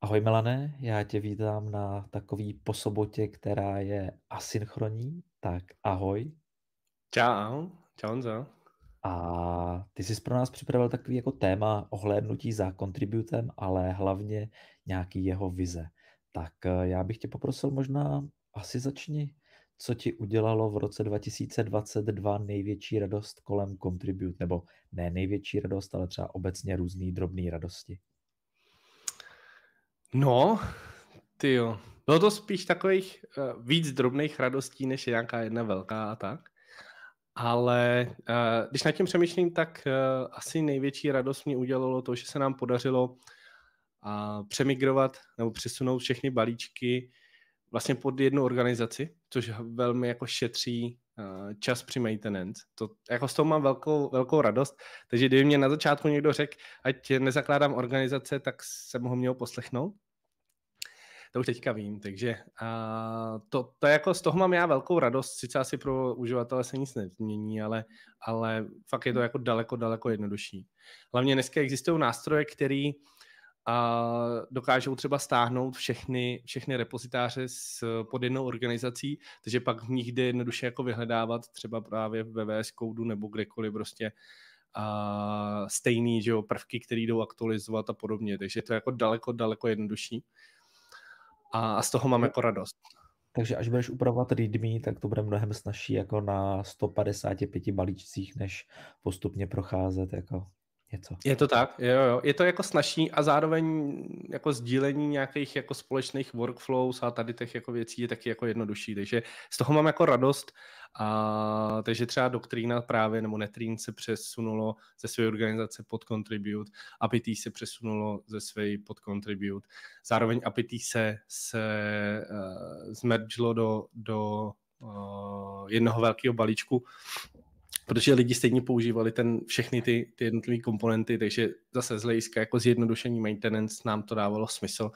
Ahoj Milané, já tě vítám na takový po sobotě, která je asynchronní, tak ahoj. Čau, čau Honzo. A ty jsi pro nás připravil takový jako téma ohlédnutí za kontributem, ale hlavně nějaký jeho vize. Tak eh, já bych tě poprosil možná asi začni, co ti udělalo v roce 2022 největší radost kolem Contribute, nebo ne největší radost, ale třeba obecně různý drobný radosti. No, ty jo. Bylo to spíš takových uh, víc drobných radostí, než nějaká jedna velká a tak. Ale uh, když nad tím přemýšlím, tak uh, asi největší radost mě udělalo to, že se nám podařilo uh, přemigrovat nebo přesunout všechny balíčky vlastně pod jednu organizaci, což velmi jako šetří eh, čas při maintenance. To, jako s tou mám velkou, velkou radost, takže kdyby mě na začátku někdo řekl, ať nezakládám organizace, tak jsem ho měl poslechnout. To už teďka vím, takže a to, to jako z toho mám já velkou radost, sice asi pro uživatele se nic nezmění, ale, ale fakt je to jako daleko, daleko jednodušší. Hlavně dneska existují nástroje, které uh, a dokážou třeba stáhnout všechny, všechny repozitáře s, pod jednou organizací, takže pak v nich jde jednoduše jako vyhledávat třeba právě ve VS Codeu nebo kdekoliv prostě a stejný že jo, prvky, které jdou aktualizovat a podobně, takže to je jako daleko, daleko jednodušší a, a z toho mám jako radost. Takže až budeš upravovat readme, tak to bude mnohem snažší jako na 155 balíčcích, než postupně procházet jako něco. Je to tak, jo, jo. Je to jako snažší a zároveň jako sdílení nějakých jako společných workflows a tady těch jako věcí je taky jako jednodušší, takže z toho mám jako radost a takže třeba doktrína právě nebo netrín se přesunulo ze své organizace pod Contribute, APT se přesunulo ze své pod Contribute. Zároveň APT se, se uh, eh, zmerdžilo do, do uh, jednoho velkého balíčku protože lidi stejně používali ten, všechny ty, ty jednotlivé komponenty, takže zase z hlediska jako zjednodušení maintenance nám to dávalo smysl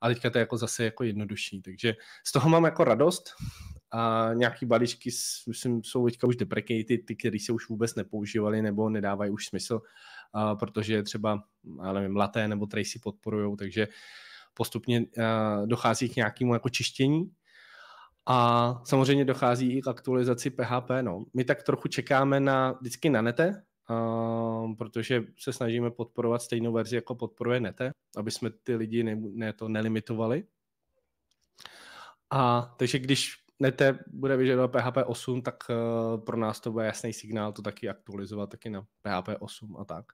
a teďka to je jako zase jako jednodušší, takže z toho mám jako radost a nějaký balíčky myslím, jsou teďka už deprecated, ty, které se už vůbec nepoužívaly nebo nedávají už smysl, a protože třeba, já nevím, Laté nebo Tracy podporují, takže postupně dochází k nějakému jako čištění a samozřejmě dochází i k aktualizaci PHP. No. My tak trochu čekáme na, vždycky na nete, a, protože se snažíme podporovat stejnou verzi, jako podporuje Nete, aby jsme ty lidi ne, ne to nelimitovali. A takže když Nete bude vyžadovat PHP 8, tak a, e, pro nás to bude jasný signál to taky aktualizovat taky na PHP 8 a tak.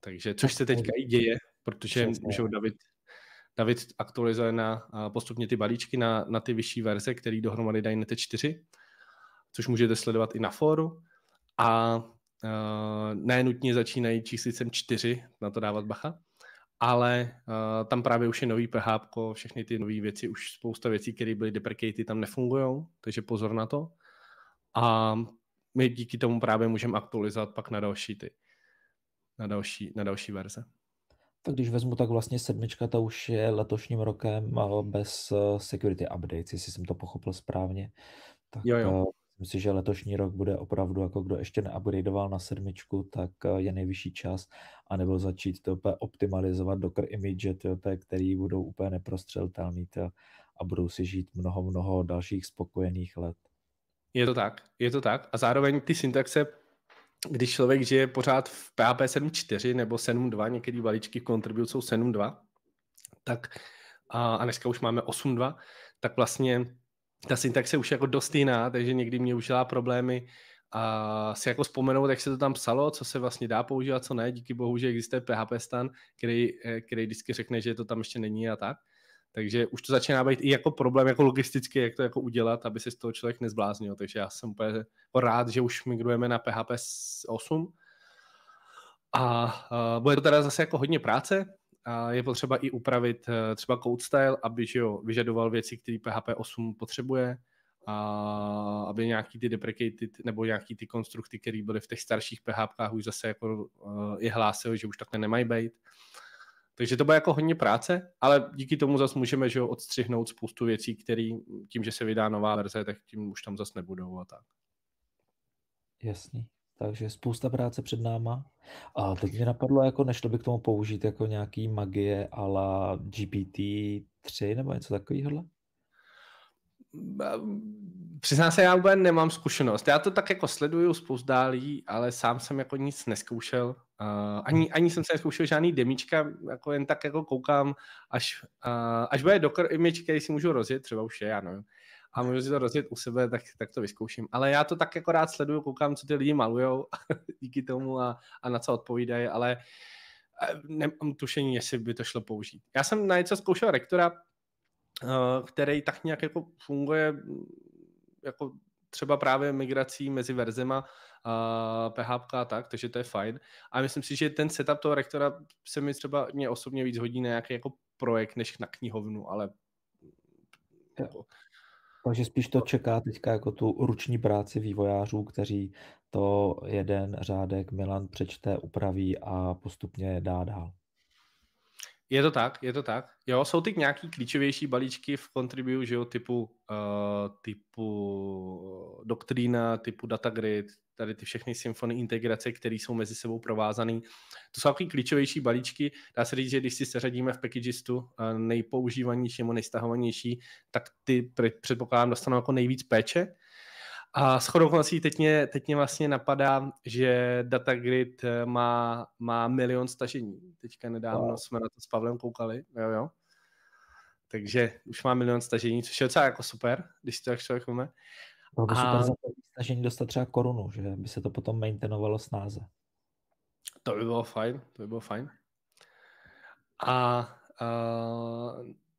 Takže, což se teďka i děje, protože David David aktualizuje na, postupně ty balíčky na, na ty vyšší verze, které dohromady dají nete 4, což můžete sledovat i na fóru. A uh, nenutně začínají číslicem 4, na to dávat bacha, ale uh, tam právě už je nový PHP, všechny ty nové věci, už spousta věcí, které byly deprecated, tam nefungují, takže pozor na to. A my díky tomu právě můžeme aktualizovat pak na další ty, na další, na další verze tak když vezmu, tak vlastně sedmička ta už je letošním rokem bez eh, security updates, jestli jsem to pochopil správně. Tak jo, jo. Eh, myslím si, že letošní rok bude opravdu, jako kdo ještě neupgradoval na sedmičku, tak eh, je nejvyšší čas, anebo začít to úplně optimalizovat Docker image, type, který budou úplně neprostřelitelný type, a budou si žít mnoho, mnoho dalších spokojených let. Je to tak, je to tak. A zároveň ty syntaxe když člověk žije pořád v PHP 7.4 nebo 7.2, některé balíčky v Contribute jsou 7.2, tak a, a dneska už máme 8.2, tak vlastně ta syntaxe už jako dost jiná, takže někdy mě už dělá problémy a si jako vzpomenout, jak se to tam psalo, co se vlastně dá používat, co ne. Díky bohu, že existuje PHP stan, který, eh, který vždycky řekne, že to tam ještě není a tak. Takže už to začíná být i jako problém, jako logisticky, jak to jako udělat, aby se z toho člověk nezbláznil. Takže já jsem úplně rád, že už migrujeme na PHP 8. A a bude to teda zase jako hodně práce, a je potřeba i upravit eh, třeba code style, aby že jo, vyžadoval věci, které PHP 8 potřebuje, a aby nějaký ty deprecated nebo nějaký ty konstrukty, které byly v těch starších PHP, už zase jako uh, je hlásil, že už takhle nemají být. Takže to bude jako hodně práce, ale díky tomu zase můžeme že odstřihnout spoustu věcí, které tím, že se vydá nová verze, tak tím už tam zase nebudou a tak. Jasný. Takže spousta práce před náma. A teď mě napadlo, jako nešlo by k tomu použít jako nějaký magie a GPT-3 nebo něco takového? Přiznám se, já vůbec nemám zkušenost. Já to tak jako sleduju lidí, ale sám jsem jako nic neskoušel. Uh, ani, ani jsem se neskoušel žádný demička. jako jen tak jako koukám, až, uh, až bude Docker image, který si můžu rozjet, třeba už je, já nevím, a můžu si to rozjet u sebe, tak, tak to vyzkouším. Ale já to tak jako rád sleduju, koukám, co ty lidi malujou díky tomu a, a na co odpovídají, ale nemám tušení, jestli by to šlo použít. Já jsem na něco zkoušel rektora, Eh, který tak nějak jako funguje jako třeba právě migrací mezi verzema uh, eh, PHP a tak, takže to je fajn. A myslím si, že ten setup toho rektora se mi třeba mě osobně víc hodí na nějaký jako projekt, než na knihovnu, ale jako... Takže spíš to čeká teďka jako tu ruční práci vývojářů, kteří to jeden řádek Milan přečte, upraví a postupně dá dál. Je to tak, je to tak. Jo, jsou ty nějaký klíčovější balíčky v Contribu, že jo, typu, uh, typu eh, doktrína, typu datagrid, tady ty všechny symfony integrace, které jsou mezi sebou provázané. To jsou takové klíčovější balíčky. Dá se říct, že když si seřadíme v packagistu uh, eh, nejpoužívanější nebo nejstahovanější, tak ty předpokládám dostanou jako nejvíc péče a shodou okolností teď mě, teď mě vlastně napadá, že Datagrid eh, má, má milion stažení. Teďka nedávno wow. jsme na to s Pavlem koukali, jo, jo. Takže už má milion stažení, což je docela jako super, když to tak člověk máme. Bylo by super za stažení dostat třeba korunu, že by se to potom maintainovalo snáze. To by bylo fajn, to by bylo fajn. A a...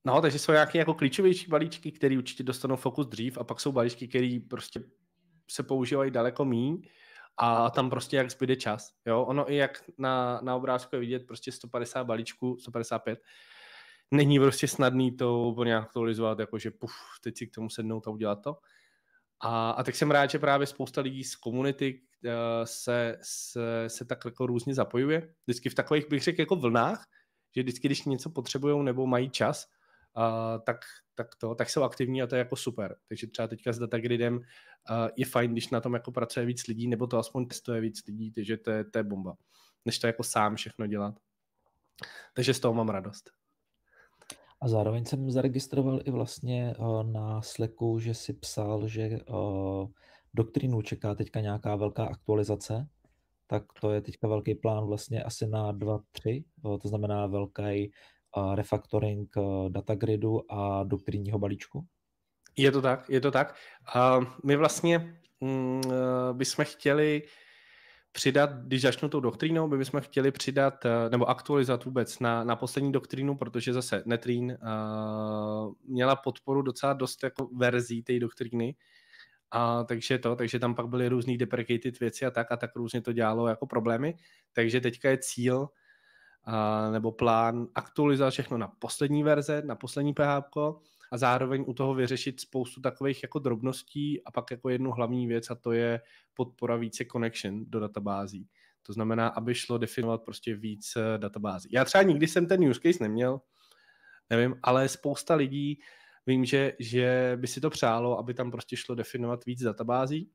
no, takže jsou nějaké jako klíčovější balíčky, které určitě dostanou fokus dřív a pak jsou balíčky, které prostě se používají daleko míň a tam prostě jak zbyde čas. Jo? Ono i jak na, na obrázku je vidět prostě 150 balíčků, 155, není prostě snadný to nějak aktualizovat, jakože puf, teď si k tomu sednout a udělat to. A, a tak jsem rád, že právě spousta lidí z komunity eh, se, se, se tak jako různě zapojuje. Vždycky v takových, bych řekl, jako vlnách, že vždycky, když něco potřebují nebo mají čas, uh, tak, tak, to, tak jsou aktivní a to je jako super. Takže třeba teďka s Datagridem uh, je fajn, když na tom jako pracuje víc lidí, nebo to aspoň testuje víc lidí, takže to je, to je bomba. Než to jako sám všechno dělat. Takže z toho mám radost. A zároveň jsem zaregistroval i vlastně eh, na Slacku, že si psal, že eh, doktrínu čeká teďka nějaká velká aktualizace, tak to je teďka velký plán vlastně asi na 2-3, eh, to znamená velký refaktoring eh, datagridu a doktrinního balíčku? Je to tak, je to tak. A my vlastně mm, eh, bychom chtěli přidat, když začnu tou doktrínou, by bychom chtěli přidat eh, nebo aktualizovat vůbec na, na poslední doktrínu, protože zase Netrín uh, měla podporu docela dost jako verzí té doktríny, a takže to, takže tam pak byly různý deprecated věci a tak a tak různě to dělalo jako problémy, takže teďka je cíl a, nebo plán aktualizovat všechno na poslední verze, na poslední PHP a zároveň u toho vyřešit spoustu takových jako drobností a pak jako jednu hlavní věc a to je podpora více connection do databází. To znamená, aby šlo definovat prostě víc eh, databází. Já třeba nikdy jsem ten use case neměl, nevím, ale spousta lidí vím, že, že by si to přálo, aby tam prostě šlo definovat víc databází.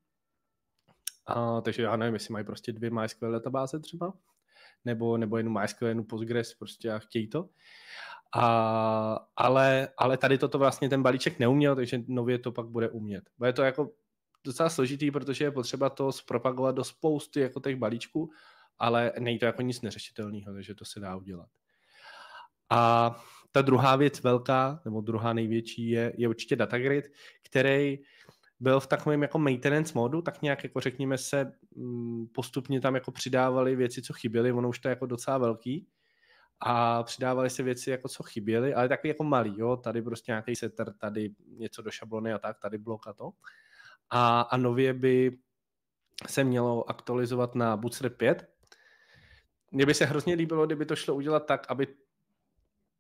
A, takže já nevím, jestli mají prostě dvě MySQL databáze třeba, nebo, nebo jenom MySQL, jenom Postgres, prostě a chtějí to. A, ale, ale tady toto vlastně ten balíček neuměl, takže nově to pak bude umět. Bude to jako docela složitý, protože je potřeba to zpropagovat do spousty jako těch balíčků, ale není to jako nic neřešitelného, takže to se dá udělat. A ta druhá věc velká, nebo druhá největší je, je určitě Datagrid, který byl v takovém jako maintenance modu, tak nějak jako řekněme se mm, postupně tam jako přidávali věci, co chyběly, ono už to je jako docela velký a přidávali se věci, jako co chyběly, ale takový jako malý, jo, tady prostě nějaký setter, tady něco do šablony a tak, tady blok a to. A, a nově by se mělo aktualizovat na Bootstrap 5. Mně by se hrozně líbilo, kdyby to šlo udělat tak, aby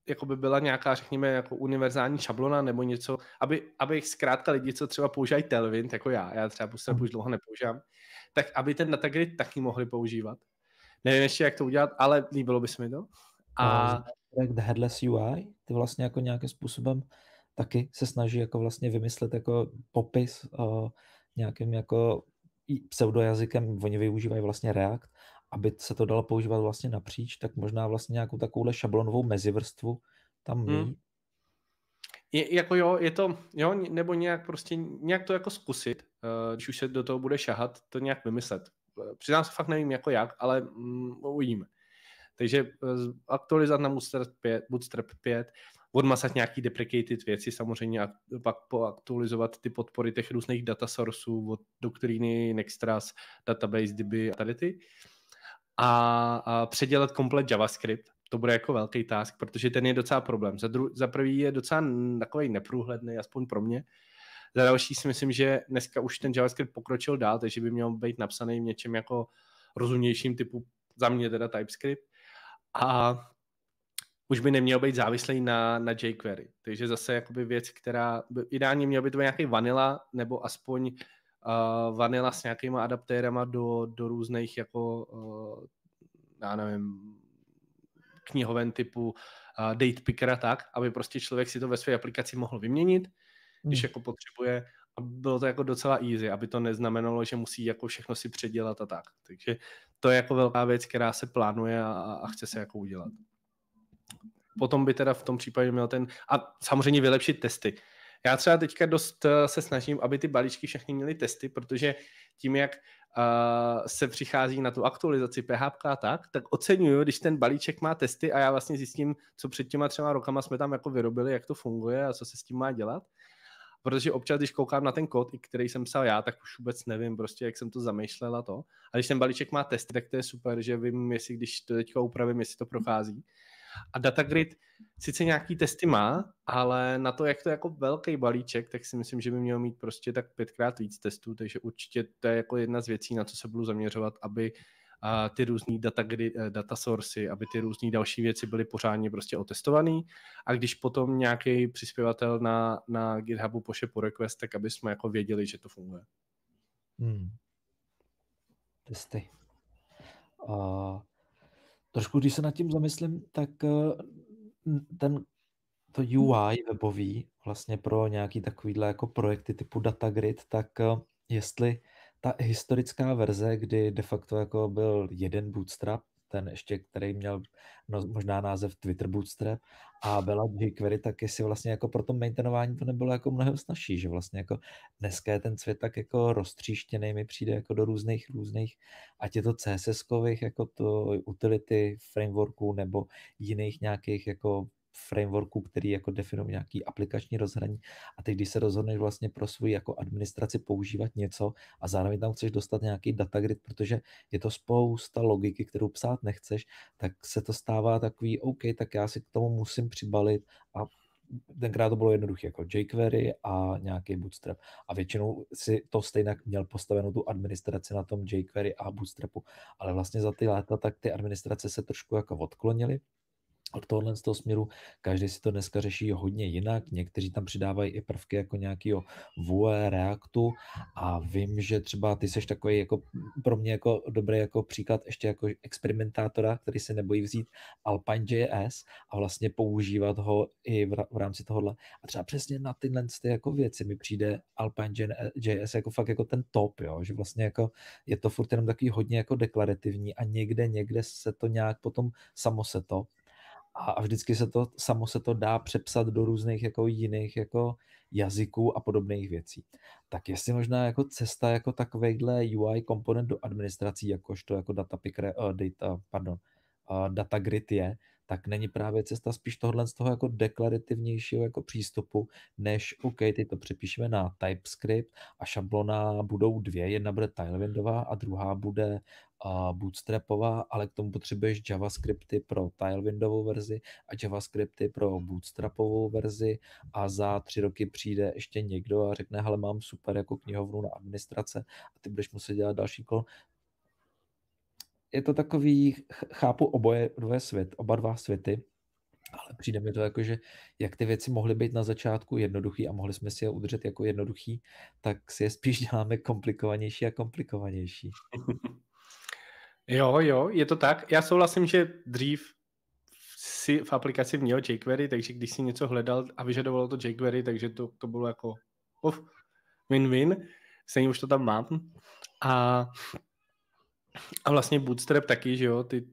jako by byla nějaká, řekněme, jako univerzální šablona nebo něco, aby, aby zkrátka lidi, co třeba používají Telvin, jako já, já třeba Bootstrap prostě už dlouho nepoužívám, tak aby ten Datagrid taky mohli používat. Nevím ještě, jak to udělat, ale líbilo by se mi to. A... Projekt Headless UI, ty vlastně jako nějakým způsobem taky se snaží jako vlastně vymyslet jako popis o eh, nějakým jako pseudojazykem, oni využívají vlastně React aby se to dalo používat vlastně napříč, tak možná vlastně nějakou takovouhle šablonovou mezivrstvu tam mít. Hmm. Je, jako jo, je to, jo, nebo nějak prostě, nějak to jako zkusit, eh, když už se do toho bude šahat, to nějak vymyslet. Eh, přiznám se, fakt nevím jako jak, ale mm, uvidíme. Takže eh, aktualizovat na Bootstrap 5, Bootstrap 5 odmasat nějaký deprecated věci samozřejmě a pak poaktualizovat ty podpory těch různých data sourceů od Doctriny, Nextras, Database DB a tady ty. Uh, a, a předělat komplet JavaScript. To bude jako velký task, protože ten je docela problém. Za, dru- za prvý je docela takový neprůhledný, aspoň pro mě. Za další si myslím, že dneska už ten JavaScript pokročil dál, takže by měl být napsaný v něčem jako rozumnějším typu, za mě teda TypeScript. A už by neměl být závislý na, na jQuery. Takže zase jakoby věc, která by ideálně měl by to být nějaký vanilla, nebo aspoň uh, vanila s nějakýma adaptérama do, do různých jako, uh, já nevím, knihoven typu uh, date picker a tak, aby prostě člověk si to ve své aplikaci mohl vyměnit, hmm. když jako potřebuje a bylo to jako docela easy, aby to neznamenalo, že musí jako všechno si předělat a tak. Takže to je jako velká věc, která se plánuje a, a chce se jako udělat. Potom by teda v tom případě měl ten, a samozřejmě vylepšit testy. Já třeba teďka dost eh, se snažím, aby ty balíčky všechny měly testy, protože tím, jak eh, se přichází na tu aktualizaci PHP a tak, tak oceňuju, když ten balíček má testy a já vlastně zjistím, co před těma třema rokama jsme tam jako vyrobili, jak to funguje a co se s tím má dělat. Protože občas, když koukám na ten kód, který jsem psal já, tak už vůbec nevím prostě, jak jsem to zamýšlela to. A když ten balíček má testy, tak to je super, že vím, jestli když to teďka upravím, jestli to prochází. Mm a DataGrid sice nějaký testy má, ale na to, jak to je jako velký balíček, tak si myslím, že by měl mít prostě tak pětkrát víc testů, takže určitě to je jako jedna z věcí, na co se budu zaměřovat, aby a ty různé data, eh, data sourcy, aby ty různé další věci byly pořádně prostě otestované. A když potom nějaký přispěvatel na, na GitHubu poše po request, tak aby jsme jako věděli, že to funguje. Hmm. Testy. Uh, trošku, když se nad tím zamyslím, tak eh, ten to hmm. UI webový vlastně pro nějaký takovýhle jako projekty typu Datagrid, tak eh, jestli ta historická verze, kdy de facto jako byl jeden bootstrap, ten ještě, který měl no, možná název Twitter Bootstrap a byla jQuery, tak jestli vlastně jako pro to maintainování to nebylo jako mnohem snažší, že vlastně jako dneska je ten svět tak jako roztříštěný, mi přijde jako do různých, různých, ať je to css jako to utility frameworků nebo jiných nějakých jako frameworku, který jako definují nějaký aplikační rozhraní a teď, když se rozhodneš vlastně pro svůj jako administraci používat něco a zároveň tam chceš dostat nějaký datagrid, protože je to spousta logiky, kterou psát nechceš, tak se to stává takový, OK, tak já si k tomu musím přibalit a tenkrát to bylo jednoduché, jako jQuery a nějaký Bootstrap. A většinou si to stejně měl postavenou tu administraci na tom jQuery a Bootstrapu. Ale vlastně za ty léta tak ty administrace se trošku jako odklonily od tohohle z toho směru. Každý si to dneska řeší hodně jinak, někteří tam přidávají i prvky jako nějakého VUE, Reactu a vím, že třeba ty jsi takový jako pro mě jako dobrý jako příklad ještě jako experimentátora, který se nebojí vzít Alpine JS a vlastně používat ho i v rámci tohohle. A třeba přesně na tyhle ty jako věci mi přijde Alpine JS jako fakt jako ten top, jo? že vlastně jako je to furt jenom takový hodně jako deklarativní a někde, někde se to nějak potom samo se to a, vždycky se to, samo se to dá přepsat do různých jako jiných jako jazyků a podobných věcí. Tak jestli možná jako cesta jako takovýhle UI komponent do administrací, jakožto jako data, picker, uh, eh, data, pardon, uh, eh, data grid je, tak není právě cesta spíš tohle z toho jako deklarativnějšího jako přístupu, než OK, teď to přepíšeme na TypeScript a šablona budou dvě, jedna bude Tailwindová a druhá bude uh, Bootstrapová, ale k tomu potřebuješ JavaScripty pro Tailwindovou verzi a JavaScripty pro Bootstrapovou verzi a za tři roky přijde ještě někdo a řekne, hele, mám super jako knihovnu na administrace a ty budeš muset dělat další kol je to takový, chápu oboje, dvě svět, oba dva světy, ale přijde mi to jako, že jak ty věci mohly být na začátku jednoduchý a mohli jsme si je udržet jako jednoduchý, tak si je spíš děláme komplikovanější a komplikovanější. Jo, jo, je to tak. Já souhlasím, že dřív si v aplikaci měl jQuery, takže když si něco hledal a vyžadovalo to jQuery, takže to, to bylo jako of, win-win. Stejně už to tam mám. A a vlastně Bootstrap taky, že jo, ty,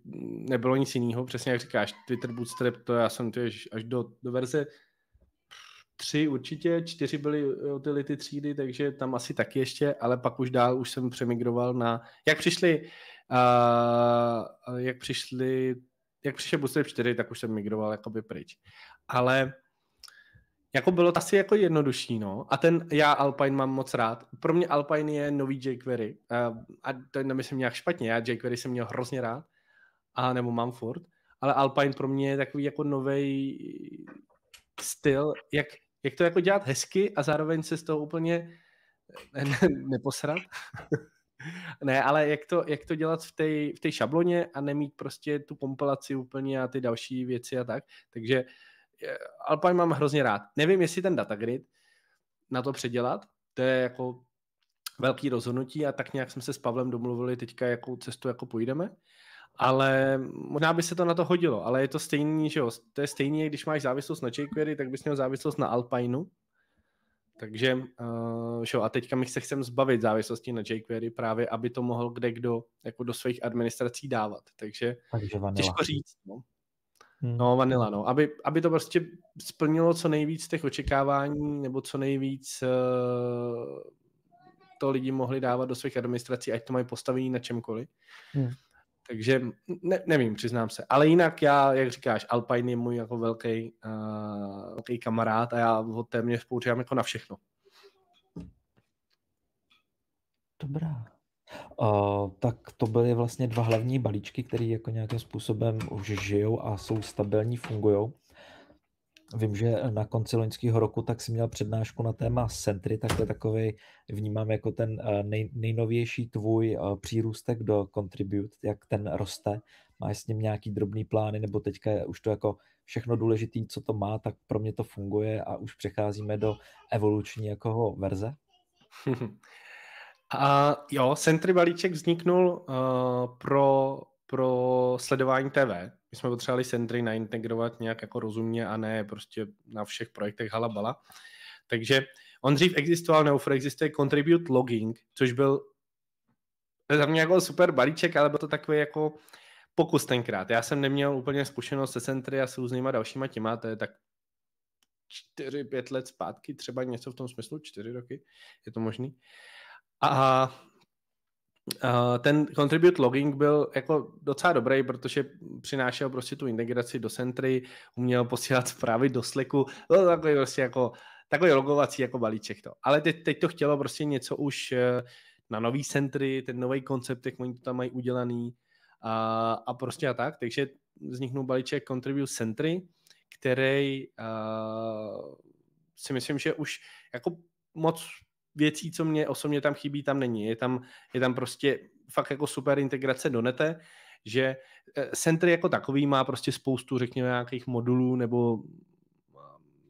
nebylo nic jiného, přesně jak říkáš, Twitter Bootstrap, to já jsem to až do, do verze tři určitě, čtyři byly utility třídy, takže tam asi taky ještě, ale pak už dál už jsem přemigroval na, jak přišli, uh, jak přišli, jak přišel Bootstrap 4, tak už jsem migroval jakoby pryč. Ale jako bylo asi jako jednodušší, no. A ten, já Alpine mám moc rád. Pro mě Alpine je nový jQuery. A, eh, a to nemyslím nějak špatně, já jQuery jsem měl hrozně rád. A nebo mám furt. Ale Alpine pro mě je takový jako nový styl, jak, jak to jako dělat hezky a zároveň se z toho úplně ne, ne, neposrat. ne, ale jak to, jak to dělat v té v šabloně a nemít prostě tu kompilaci úplně a ty další věci a tak. Takže uh, Alpine mám hrozně rád. Nevím, jestli ten datagrid na to předělat, to je jako velký rozhodnutí a tak nějak jsme se s Pavlem domluvili teďka, jakou cestu jako půjdeme, ale možná by se to na to hodilo, ale je to stejný, že jo, to je stejný, když máš závislost na jQuery, tak bys měl závislost na Alpineu, takže, uh, jo, a teďka my se chcem zbavit závislosti na jQuery právě, aby to mohl kde kdo jako do svých administrací dávat. Takže, Takže těžko říct. No. Hmm. No, vanila, no. Aby, aby to prostě splnilo co nejvíc těch očekávání, nebo co nejvíc uh, to lidi mohli dávat do svých administrací, ať to mají postavení na čemkoliv. Hmm. Takže ne, nevím, přiznám se. Ale jinak já, jak říkáš, Alpine je můj jako velký, uh, velký kamarád a já ho téměř používám jako na všechno. Dobrá. Uh, tak to byly vlastně dva hlavní balíčky, které jako nějakým způsobem už žijou a jsou stabilní, fungují. Vím, že na konci loňského roku tak si měl přednášku na téma Sentry, tak to je takový, vnímám jako ten eh, nej, nejnovější tvůj eh, přírůstek do Contribute, jak ten roste, máš s ním nějaký drobný plány, nebo teďka je už to jako všechno důležité, co to má, tak pro mě to funguje a už přecházíme do evoluční jako verze? A jo, Sentry balíček vzniknul uh, pro, pro sledování TV. My jsme potřebovali Sentry naintegrovat nějak jako rozumně a ne prostě na všech projektech halabala. Takže on dřív existoval, nebo existuje Contribute Logging, což byl za mě jako super balíček, ale byl to takový jako pokus tenkrát. Já jsem neměl úplně zkušenost se Sentry a s různýma dalšíma těma, to je tak 4-5 let zpátky, třeba něco v tom smyslu, 4 roky, je to možný. A ten contribute logging byl jako docela dobrý, protože přinášel prostě tu integraci do centry, uměl posílat zprávy do Slacku, no, takový prostě jako takový logovací jako balíček to. Ale teď, teď to chtělo prostě něco už eh, na nový centry, ten nový koncept, jak oni to tam mají udělaný a, a prostě a tak, takže vzniknul balíček Contribute centry, který uh, si myslím, že už jako moc věcí, co mě osobně tam chybí, tam není. Je tam, je tam prostě fakt jako super integrace do nete, že Sentry eh, jako takový má prostě spoustu, řekněme, nějakých modulů nebo eh,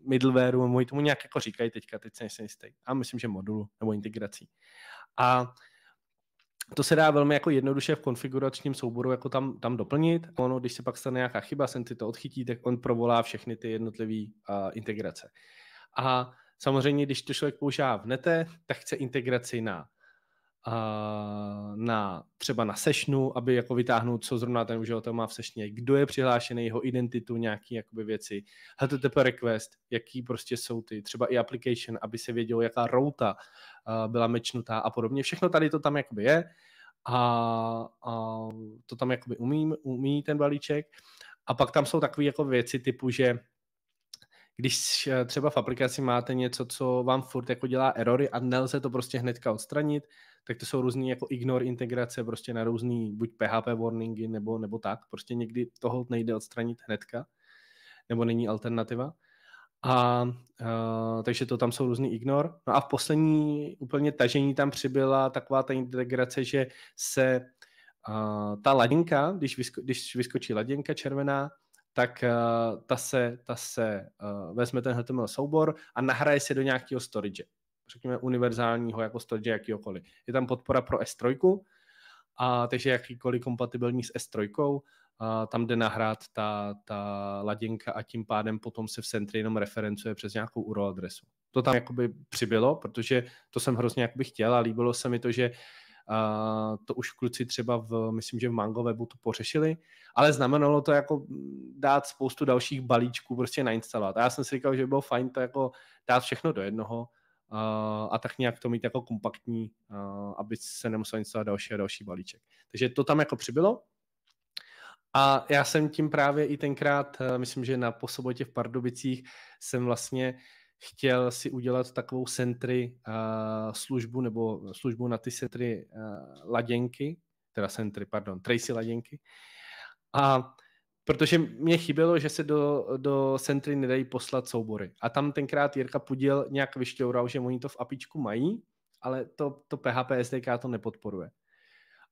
middlewareu, nebo tomu nějak jako říkají teďka, teď se nejsem jistý. A myslím, že modulu nebo integrací. A to se dá velmi jako jednoduše v konfiguračním souboru jako tam, tam doplnit. Ono, když se pak stane nějaká chyba, Sentry to odchytí, tak on provolá všechny ty jednotlivé uh, integrace. A Samozřejmě, když to člověk používá v nete, tak chce integraci na, na třeba na sešnu, aby jako vytáhnout, co zrovna ten uživatel má v sešně, kdo je přihlášený, jeho identitu, nějaké jakoby věci, HTTP request, jaký prostě jsou ty, třeba i application, aby se vědělo, jaká routa byla mečnutá a podobně. Všechno tady to tam jakoby je a, a to tam jakoby umí, umí ten balíček. A pak tam jsou takové jako věci typu, že když eh, třeba v aplikaci máte něco, co vám furt jako dělá erory a nelze to prostě hnedka odstranit, tak to jsou různé jako ignore integrace prostě na různý buď PHP warningy nebo, nebo tak. Prostě někdy toho nejde odstranit hnedka nebo není alternativa. A, a eh, takže to tam jsou různý ignor. No a v poslední úplně tažení tam přibyla taková ta integrace, že se a, eh, ta ladinka, když, vysko, když vyskočí ladinka červená, tak uh, ta se, ta se uh, vezme ten HTML soubor a nahraje se do nějakého storage, řekněme univerzálního jako storage jakýkoliv. Je tam podpora pro S3, a takže jakýkoliv kompatibilní s S3, a tam jde nahrát ta, ta laděnka a tím pádem potom se v centru jenom referencuje přes nějakou URL adresu. To tam jakoby přibylo, protože to jsem hrozně jakoby chtěl a líbilo se mi to, že to už kluci třeba v, myslím, že v Mango webu to pořešili, ale znamenalo to jako dát spoustu dalších balíčků prostě nainstalovat. A já jsem si říkal, že by bylo fajn to jako dát všechno do jednoho a tak nějak to mít jako kompaktní, aby se nemusel instalovat další a další balíček. Takže to tam jako přibylo. A já jsem tím právě i tenkrát, e, myslím, že na posobotě v Pardubicích jsem vlastně uh, chtěl si udělat takovou centry uh, eh, službu nebo službu na ty centry uh, eh, laděnky, teda centry pardon, tracy laděnky. A protože mě chybělo, že se do, do centry nedají poslat soubory. A tam tenkrát Jirka Puděl nějak vyšťoural, že oni to v apičku mají, ale to, to PHP SDK to nepodporuje.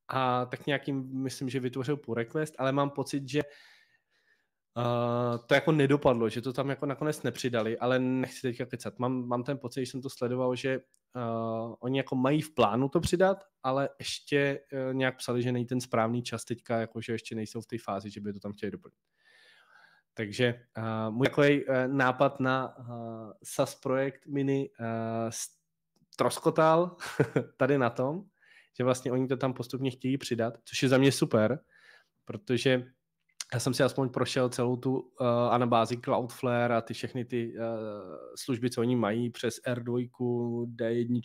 A tak nějakým, myslím, že vytvořil pull request, ale mám pocit, že uh, Uh, to jako nedopadlo, že to tam jako nakonec nepřidali, ale nechci teďka kecat. Mám, mám ten pocit, že jsem to sledoval, že uh, oni jako mají v plánu to přidat, ale ještě uh, nějak psali, že není ten správný čas teďka, jako že ještě nejsou v té fázi, že by to tam chtěli doplnit. Takže uh, můj takový uh, e, nápad na uh, SAS projekt mini uh, e, troskotal tady na tom, že vlastně oni to tam postupně chtějí přidat, což je za mě super, protože já jsem si aspoň prošel celou tu uh, anabázi Cloudflare a ty všechny ty uh, služby, co oni mají přes R2, D1,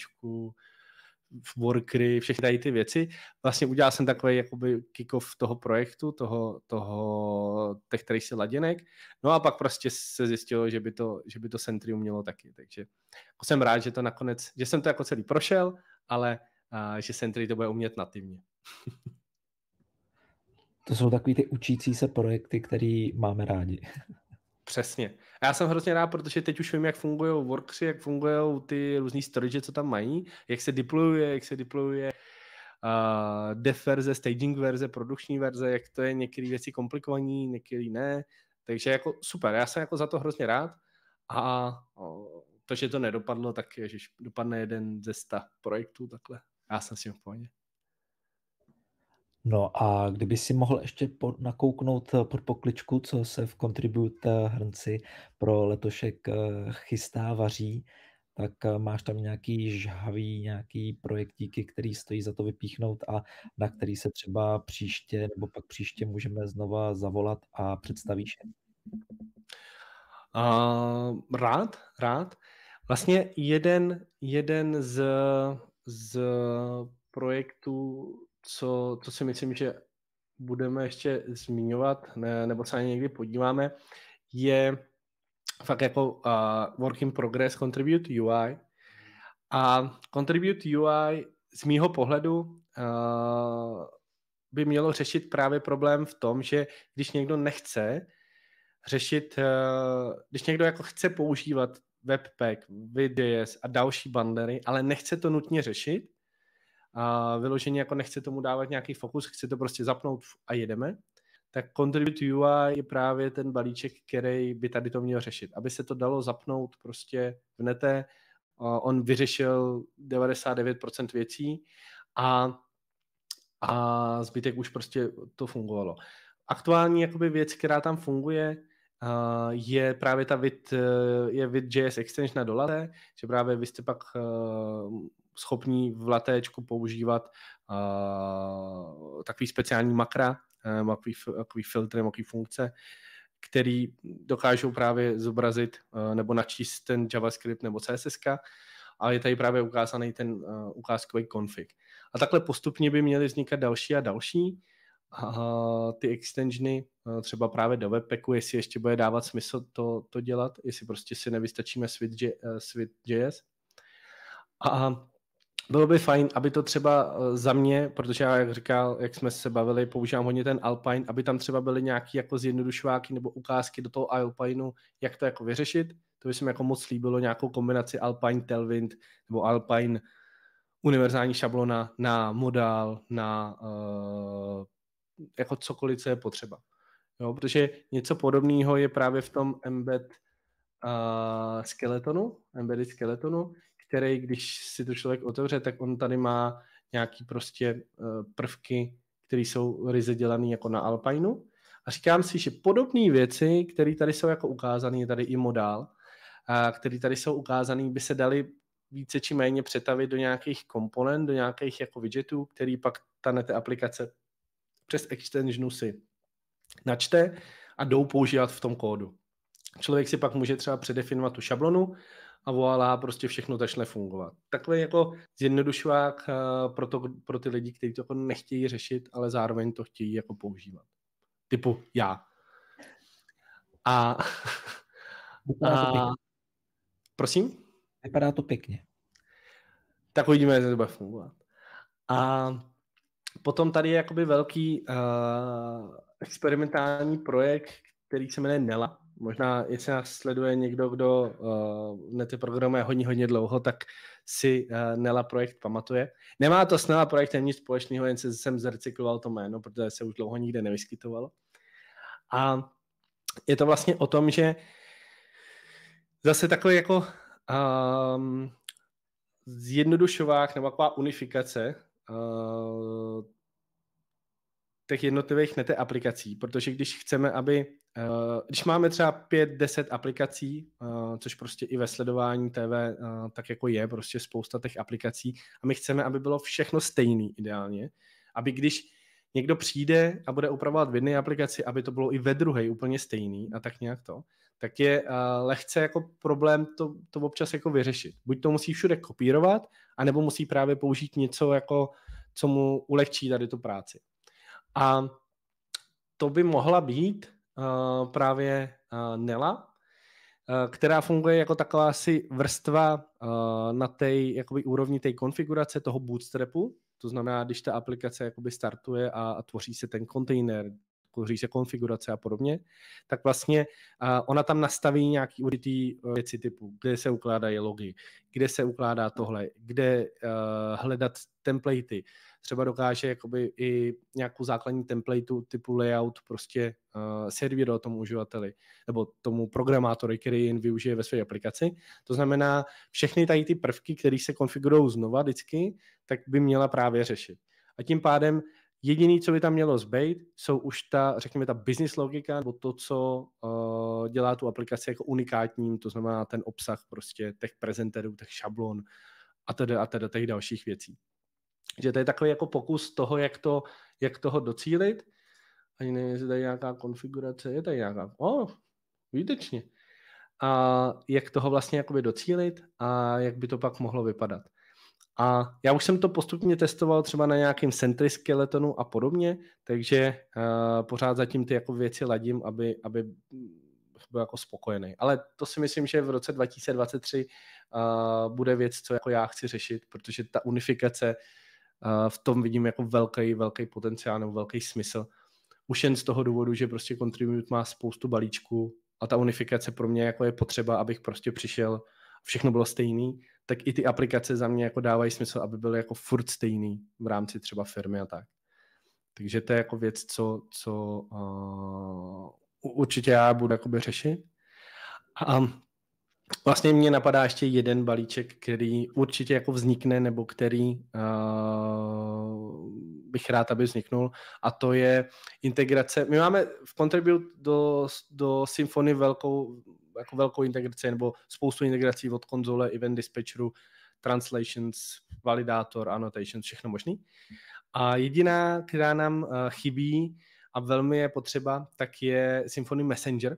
workery, všechny tady ty věci. Vlastně udělal jsem takový jakoby kick-off toho projektu, toho, toho těch si laděnek. No a pak prostě se zjistilo, že by to, že by to Centrium mělo taky. Takže jako jsem rád, že to nakonec, že jsem to jako celý prošel, ale uh, že Sentry to bude umět nativně. to jsou takový ty učící se projekty, který máme rádi. Přesně. A já jsem hrozně rád, protože teď už vím, jak fungují workři, jak fungují ty různý storage, co tam mají, jak se deployuje, jak se deployuje uh, dev verze, staging verze, produkční verze, jak to je některé věci komplikovaní, některé ne. Takže jako super, já jsem jako za to hrozně rád a to, že to nedopadlo, tak ježiš, dopadne jeden ze sta projektů takhle. Já jsem si v pohodě. No a kdyby si mohl ještě po, nakouknout eh, pod pokličku, co se v Contribute eh, hrnci pro letošek eh, chystá, vaří, tak máš tam nějaký žhavý, nějaký projektíky, který stojí za to vypíchnout a na který se třeba příště nebo pak příště můžeme znova zavolat a představíš je? Uh, rád, rád. Vlastně jeden, jeden z, z projektů co to si myslím, že budeme ještě zmiňovat, ne, nebo se na ně někdy podíváme, je fakt jako uh, work in progress Contribute UI. A Contribute UI z mýho pohledu uh, by mělo řešit právě problém v tom, že když někdo nechce řešit, uh, když někdo jako chce používat Webpack, VDS a další bandery, ale nechce to nutně řešit, a vyloženě jako nechce tomu dávat nějaký fokus, chce to prostě zapnout a jedeme, tak Contribute UI je právě ten balíček, který by tady to měl řešit. Aby se to dalo zapnout prostě v nete, on vyřešil 99% věcí a, a zbytek už prostě to fungovalo. Aktuální jakoby věc, která tam funguje, je právě ta vid, je vid JS Extension na dolare, že právě vy jste pak schopní v latéčku používat uh, takový speciální makra, uh, eh, takový, makový filtry, takový funkce, který dokážou právě zobrazit uh, nebo načíst ten JavaScript nebo CSS, ale je tady právě ukázaný ten uh, ukázkový konfig. A takhle postupně by měly vznikat další a další uh, ty extensiony, uh, třeba právě do webpacku, jestli ještě bude dávat smysl to, to dělat, jestli prostě si nevystačíme s Vue.js. A bylo by fajn, aby to třeba eh, za mě, protože já, jak říkal, jak jsme se bavili, používám hodně ten Alpine, aby tam třeba byly nějaké jako zjednodušováky nebo ukázky do toho Alpineu, jak to jako vyřešit. To by se mi jako moc líbilo, nějakou kombinaci Alpine Tailwind nebo Alpine univerzální šablona na modál, na uh, jako cokoliv, co je potřeba. Jo, protože něco podobného je právě v tom embed uh, skeletonu, embedded skeletonu, který, když si to člověk otevře, tak on tady má nějaký prostě eh, prvky, které jsou ryze dělané jako na Alpinu. A říkám si, že podobné věci, které tady jsou jako ukázané, je tady i modál, které tady jsou ukázané, by se daly více či méně přetavit do nějakých komponent, do nějakých jako widgetů, který pak tanete aplikace přes extensionu si načte a jdou používat v tom kódu. Člověk si pak může třeba předefinovat tu šablonu, a voilà, prostě všechno začne fungovat. Takhle jako zjednodušovák eh, pro, to, pro ty lidi, kteří to jako nechtějí řešit, ale zároveň to chtějí jako používat. Typu já. A, a prosím? Vypadá to pěkně. Tak uvidíme, jak to bude fungovat. A potom tady je jakoby velký uh, experimentální projekt, který se jmenuje Nela, možná, jestli nás sleduje někdo, kdo uh, eh, nety ty programy hodně, hodně dlouho, tak si uh, Nela Projekt pamatuje. Nemá to s Nela Projektem nic společného, jen jsem zrecykloval to jméno, protože se už dlouho nikde nevyskytovalo. A je to vlastně o tom, že zase takový jako um, zjednodušovák nebo taková unifikace uh, těch jednotlivých nete aplikací, protože když chceme, aby, eh, když máme třeba 5-10 aplikací, eh, což prostě i ve sledování TV eh, tak jako je prostě spousta těch aplikací a my chceme, aby bylo všechno stejný ideálně, aby když někdo přijde a bude upravovat v jedné aplikaci, aby to bylo i ve druhé úplně stejný a tak nějak to, tak je lehce jako problém to, to občas jako vyřešit. Buď to musí všude kopírovat, anebo musí právě použít něco, jako, co mu ulehčí tady tu práci. A to by mohla být uh, právě uh, Nela, uh, která funguje jako taková asi vrstva uh, na té jakoby úrovni té konfigurace toho bootstrapu, to znamená, když ta aplikace jakoby startuje a, a tvoří se ten kontejner, tvoří se konfigurace a podobně, tak vlastně uh, ona tam nastaví nějaký určitý věci typu, kde se ukládají logy, kde se ukládá tohle, kde uh, hledat templatey, třeba dokáže jakoby i nějakou základní templateu typu layout prostě uh, servírovat tomu uživateli nebo tomu programátory, který jen využije ve své aplikaci. To znamená, všechny tady ty prvky, které se konfigurují znova vždycky, tak by měla právě řešit. A tím pádem Jediný, co by tam mělo zbejt, jsou už ta, řekněme, ta business logika, nebo to, co uh, dělá tu aplikaci jako unikátním, to znamená ten obsah prostě těch prezenterů, těch šablon a teda a teda těch dalších věcí že to je takový jako pokus toho, jak, to, jak toho docílit. Ani nevím, jestli tady nějaká konfigurace je, tady nějaká, o, oh, výtečně. A jak toho vlastně jakoby docílit a jak by to pak mohlo vypadat. A já už jsem to postupně testoval třeba na nějakým centry skeletonu a podobně, takže uh, pořád zatím ty jako věci ladím, aby, aby byl jako spokojený. Ale to si myslím, že v roce 2023 uh, eh, bude věc, co jako já chci řešit, protože ta unifikace v tom vidím jako velký, velký potenciál nebo velký smysl. Už jen z toho důvodu, že prostě Contribute má spoustu balíčků a ta unifikace pro mě jako je potřeba, abych prostě přišel, všechno bylo stejný, tak i ty aplikace za mě jako dávají smysl, aby byly jako furt stejný v rámci třeba firmy a tak. Takže to je jako věc, co, co uh, určitě já budu jakoby řešit. A Vlastně mě napadá ještě jeden balíček, který určitě jako vznikne, nebo který uh, bych rád, aby vzniknul, a to je integrace. My máme v Contribute do, do Symfony velkou, jako velkou integraci, nebo spoustu integrací od konzole, event dispatcheru, translations, validátor, annotations, všechno možný. A jediná, která nám uh, chybí a velmi je potřeba, tak je Symfony Messenger,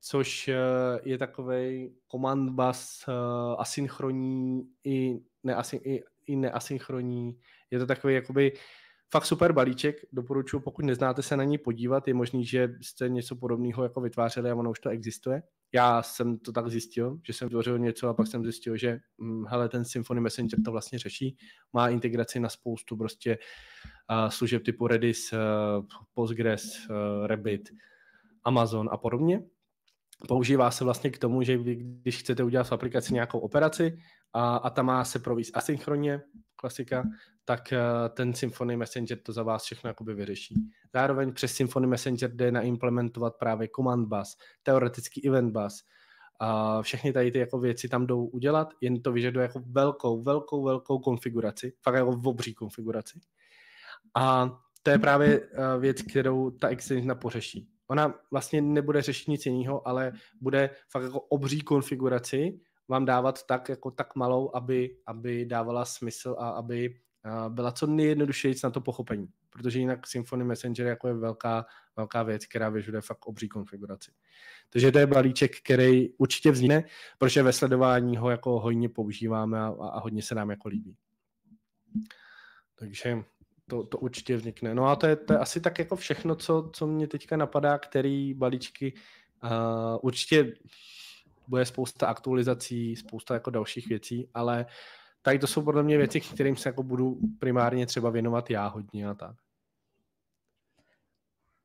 což eh, je takový command bus eh, asynchronní i, neasyn, i, i neasynchronní. Je to takový jakoby fakt super balíček, doporučuji, pokud neznáte se na ní podívat, je možný, že jste něco podobného jako vytvářeli a ono už to existuje. Já jsem to tak zjistil, že jsem vytvořil něco a pak jsem zjistil, že hm, hele, ten Symfony Messenger to vlastně řeší, má integraci na spoustu prostě uh, služeb typu Redis, uh, Postgres, uh, Rabbit, Amazon a podobně používá se vlastně k tomu, že vy, když chcete udělat v aplikaci nějakou operaci a, a ta má se provést asynchronně, klasika, tak uh, ten Symfony Messenger to za vás všechno jakoby vyřeší. Zároveň přes Symfony Messenger jde naimplementovat právě command bus, teoretický event bus, a všechny tady ty jako věci tam jdou udělat, jen to vyžaduje jako velkou, velkou, velkou konfiguraci, fakt jako obří konfiguraci. A to je právě eh, věc, kterou ta extension pořeší ona vlastně nebude řešit nic jiného, ale bude fakt jako obří konfiguraci vám dávat tak, jako tak malou, aby, aby dávala smysl a aby eh, byla co nejjednodušeji na to pochopení. Protože jinak Symfony Messenger jako je velká, velká věc, která vyžaduje fakt obří konfiguraci. Takže to je balíček, který určitě vznikne, protože ve sledování ho jako hojně používáme a, a hodně se nám jako líbí. Takže to, to určitě vznikne. No a to je, to je asi tak jako všechno, co, co mě teďka napadá, který balíčky uh, určitě bude spousta aktualizací, spousta jako dalších věcí, ale tady to jsou podle mě věci, kterým se jako budu primárně třeba věnovat já hodně a tak.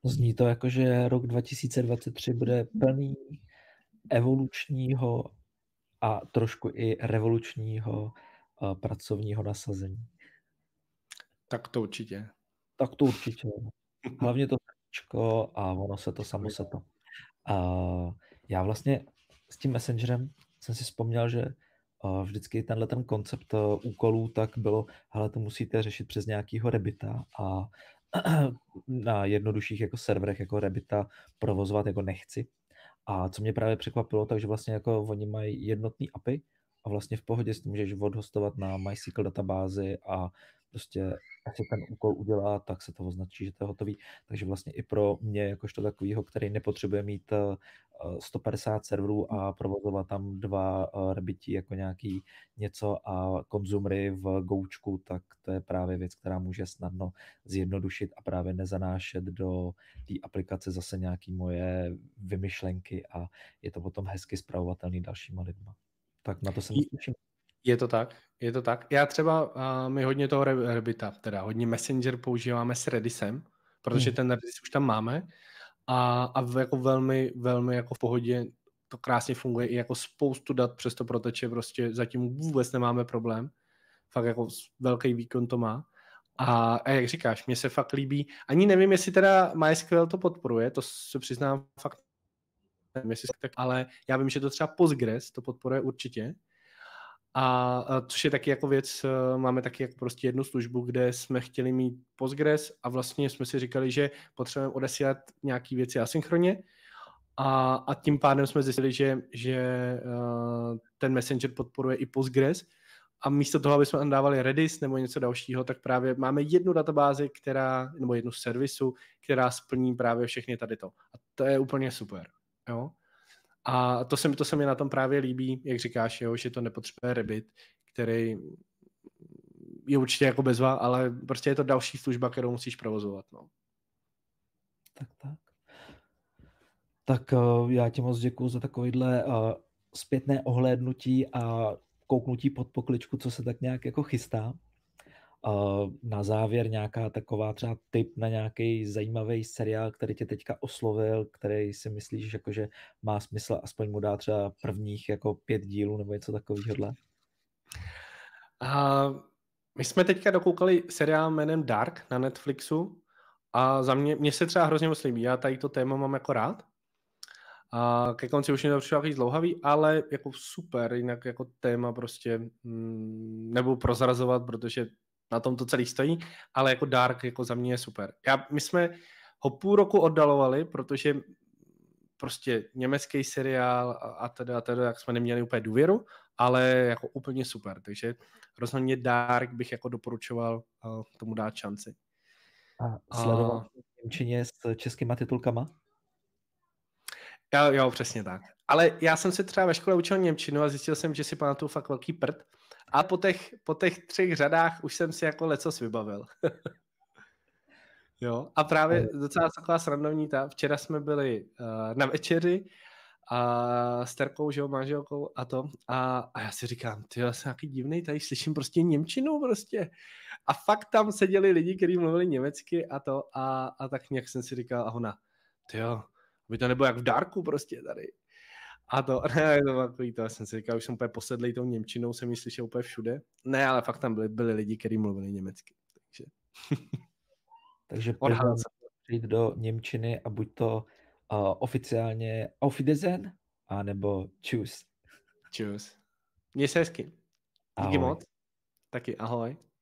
Zní to jako, že rok 2023 bude plný evolučního a trošku i revolučního pracovního nasazení. Tak to určitě. Tak to určitě. Hlavně to srdíčko a ono se to samo se to. A já vlastně s tím Messengerem jsem si vzpomněl, že vždycky tenhle ten koncept e, úkolů tak bylo, ale to musíte řešit přes nějakýho Rebita a na jednodušších jako serverech jako Rebita provozovat jako nechci. A co mě právě překvapilo, takže vlastně jako oni mají jednotný API a vlastně v pohodě s tím můžeš odhostovat na MySQL databázi a prostě se ten úkol udělá, tak se to označí, že to je hotový. Takže vlastně i pro mě, jakožto takového, který nepotřebuje mít 150 eh, serverů a provozovat tam dva eh, rebití jako nějaký něco a konzumry v goučku, tak to je právě věc, která může snadno zjednodušit a právě nezanášet do té aplikace zase nějaké moje vymyšlenky a je to potom hezky spravovatelný dalšíma lidma. Tak na to se těším. Je to tak, je to tak. Já třeba, uh, my hodně toho Rebita, teda hodně Messenger používáme s Redisem, protože hmm. ten Redis už tam máme a, a jako velmi, velmi jako v pohodě to krásně funguje i jako spoustu dat přes to proteče, prostě zatím vůbec nemáme problém. Fakt jako velký výkon to má. A, a jak říkáš, mně se fakt líbí, ani nevím, jestli teda MySQL to podporuje, to se přiznám fakt jestli tak, ale já vím, že to třeba Postgres to podporuje určitě. A, a což je taky jako věc, eh, máme taky jako prostě jednu službu, kde jsme chtěli mít Postgres a vlastně jsme si říkali, že potřebujeme odesílat nějaké věci asynchronně a, a tím pádem jsme zjistili, že, že uh, ten Messenger podporuje i Postgres a místo toho, aby jsme tam dávali Redis nebo něco dalšího, tak právě máme jednu databázi, která, nebo jednu servisu, která splní právě všechny tady to. A to je úplně super. Jo? A to se, mi, to se mi na tom právě líbí, jak říkáš, jo, že to nepotřebuje Rebit, který je určitě jako bezva, ale prostě je to další služba, kterou musíš provozovat. No. Tak, tak. Tak eh, já ti moc děkuji za takovýhle eh, zpětné ohlédnutí a kouknutí pod pokličku, co se tak nějak jako chystá na závěr nějaká taková třeba tip na nějaký zajímavý seriál, který tě teďka oslovil, který si myslíš, jako, že má smysl aspoň mu dát třeba prvních jako pět dílů nebo něco takového? Uh, my jsme teďka dokoukali seriál jménem Dark na Netflixu a za mě, mě se třeba hrozně moc líbí, já tady to téma mám jako rád. A ke konci už mě to přišlo zlouhavý, ale jako super, jinak jako téma prostě mm, nebudu prozrazovat, protože na tom to celý stojí, ale jako Dark jako za mě je super. Já, my jsme ho půl roku oddalovali, protože prostě německý seriál a, a teda, a teda, jak jsme neměli úplně důvěru, ale jako úplně super, takže rozhodně Dark bych jako doporučoval uh, tomu dát šanci. A sledoval a... Němčině s českýma titulkama? Jo, jo, přesně tak. Ale já jsem se třeba ve škole učil Němčinu a zjistil jsem, že si pamatuju fakt velký prd, a po těch, po těch třech řadách už jsem si jako lecos vybavil. jo, a právě docela taková srandovní ta, včera jsme byli uh, na večeři a s Terkou, že jo, manželkou a to. A, a já si říkám, ty já jsem nějaký divný, tady slyším prostě Němčinu prostě. A fakt tam seděli lidi, kteří mluvili německy a to. A, a tak nějak jsem si říkal, a ona, ty jo, aby to nebylo jak v dárku prostě tady. A to, ne, to to, takový to, já jsem si říkal, už jsem úplně posedlý tou Němčinou, jsem ji slyšel úplně všude. Ne, ale fakt tam byli, byli lidi, kteří mluvili německy. Takže, takže odhalil přijít do Němčiny a buď to uh, oficiálně auf Wiedersehen, anebo Tschüss. Tschüss. Měj se hezky. Díky moc. Taky ahoj.